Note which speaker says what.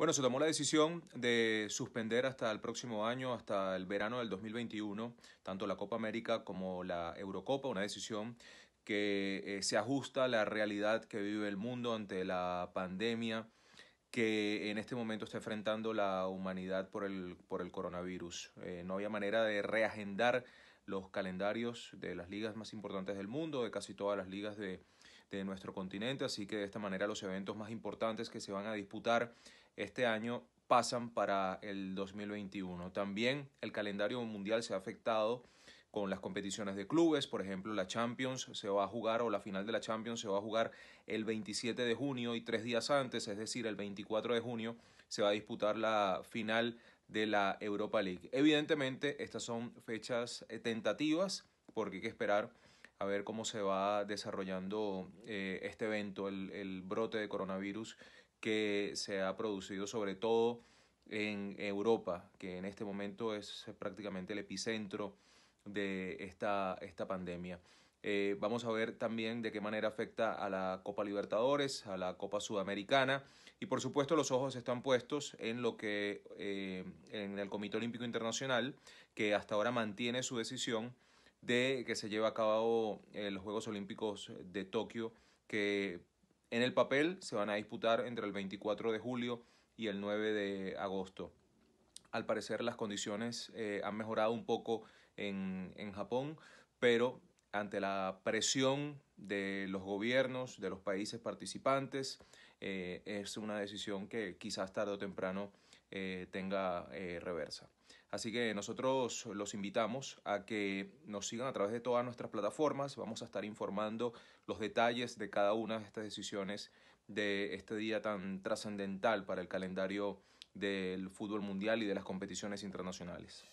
Speaker 1: Bueno, se tomó la decisión de suspender hasta el próximo año, hasta el verano del 2021, tanto la Copa América como la Eurocopa, una decisión que eh, se ajusta a la realidad que vive el mundo ante la pandemia que en este momento está enfrentando la humanidad por el, por el coronavirus. Eh, no había manera de reagendar los calendarios de las ligas más importantes del mundo, de casi todas las ligas de, de nuestro continente, así que de esta manera los eventos más importantes que se van a disputar este año pasan para el 2021. También el calendario mundial se ha afectado con las competiciones de clubes, por ejemplo, la Champions se va a jugar o la final de la Champions se va a jugar el 27 de junio y tres días antes, es decir, el 24 de junio, se va a disputar la final de la Europa League. Evidentemente, estas son fechas eh, tentativas porque hay que esperar a ver cómo se va desarrollando eh, este evento, el, el brote de coronavirus que se ha producido sobre todo en Europa, que en este momento es prácticamente el epicentro de esta, esta pandemia. Eh, vamos a ver también de qué manera afecta a la Copa Libertadores, a la Copa Sudamericana y por supuesto los ojos están puestos en lo que eh, en el Comité Olímpico Internacional que hasta ahora mantiene su decisión de que se lleve a cabo eh, los Juegos Olímpicos de Tokio que en el papel se van a disputar entre el 24 de julio y el 9 de agosto. Al parecer las condiciones eh, han mejorado un poco en, Japón, pero ante la presión de los gobiernos, de los países participantes, eh, es una decisión que quizás tarde o temprano eh, tenga eh, reversa. Así que nosotros los invitamos a que nos sigan a través de todas nuestras plataformas. Vamos a estar informando los detalles de cada una de estas decisiones de este día tan trascendental para el calendario del fútbol mundial y de las competiciones internacionales.